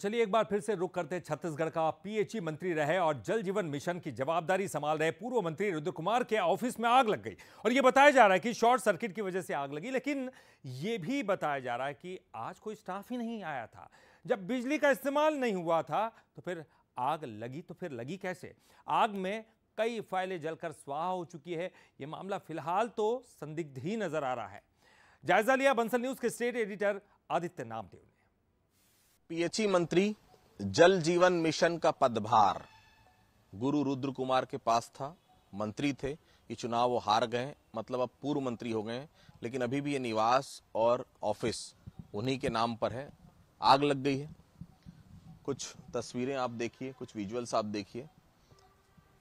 चलिए एक बार फिर से रुक करते छत्तीसगढ़ का पीएचई मंत्री रहे और जल जीवन मिशन की जवाबदारी संभाल रहे पूर्व मंत्री रुद्र कुमार के ऑफिस में आग लग गई और यह बताया जा रहा है कि शॉर्ट सर्किट की वजह से आग लगी लेकिन यह भी बताया जा रहा है कि आज कोई स्टाफ ही नहीं आया था जब बिजली का इस्तेमाल नहीं हुआ था तो फिर आग लगी तो फिर लगी कैसे आग में कई फाइलें जलकर स्वाह हो चुकी है यह मामला फिलहाल तो संदिग्ध ही नजर आ रहा है जायजा लिया बंसल न्यूज के स्टेट एडिटर आदित्य नामदेव ने पीएचई मंत्री जल जीवन मिशन का पदभार गुरु रुद्र कुमार के पास था मंत्री थे ये चुनाव वो हार गए मतलब अब पूर्व मंत्री हो गए लेकिन अभी भी ये निवास और ऑफिस उन्हीं के नाम पर है आग लग गई है कुछ तस्वीरें आप देखिए कुछ विजुअल्स आप देखिए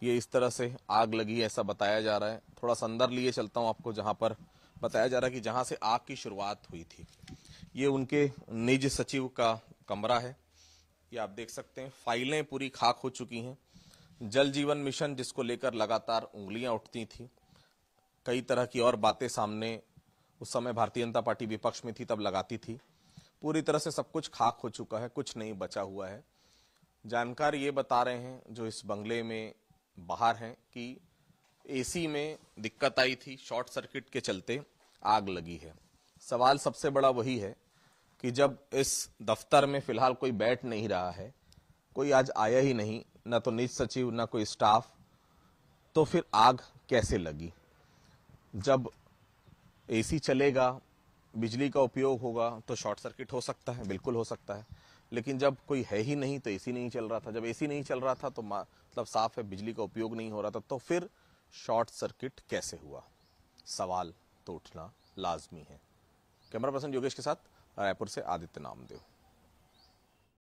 ये इस तरह से आग लगी ऐसा बताया जा रहा है थोड़ा सा अंदर लिए चलता हूँ आपको जहाँ पर बताया जा रहा है कि जहाँ से आग की शुरुआत हुई थी ये उनके निज सचिव का कमरा है ये आप देख सकते हैं फाइलें पूरी खाक हो चुकी हैं जल जीवन मिशन जिसको लेकर लगातार उंगलियां उठती थी कई तरह की और बातें सामने उस समय भारतीय जनता पार्टी विपक्ष में थी तब लगाती थी पूरी तरह से सब कुछ खाक हो चुका है कुछ नहीं बचा हुआ है जानकार ये बता रहे हैं जो इस बंगले में बाहर हैं कि एसी में दिक्कत आई थी शॉर्ट सर्किट के चलते आग लगी है सवाल सबसे बड़ा वही है कि जब इस दफ्तर में फिलहाल कोई बैठ नहीं रहा है कोई आज आया ही नहीं ना तो निज सचिव ना कोई स्टाफ तो फिर आग कैसे लगी जब एसी चलेगा बिजली का उपयोग होगा तो शॉर्ट सर्किट हो सकता है बिल्कुल हो सकता है लेकिन जब कोई है ही नहीं तो एसी नहीं चल रहा था जब एसी नहीं चल रहा था तो मतलब साफ है बिजली का उपयोग नहीं हो रहा था तो फिर शॉर्ट सर्किट कैसे हुआ सवाल तो उठना लाजमी है कैमरा पर्सन योगेश के साथ रायपुर से आदित्य नामदेव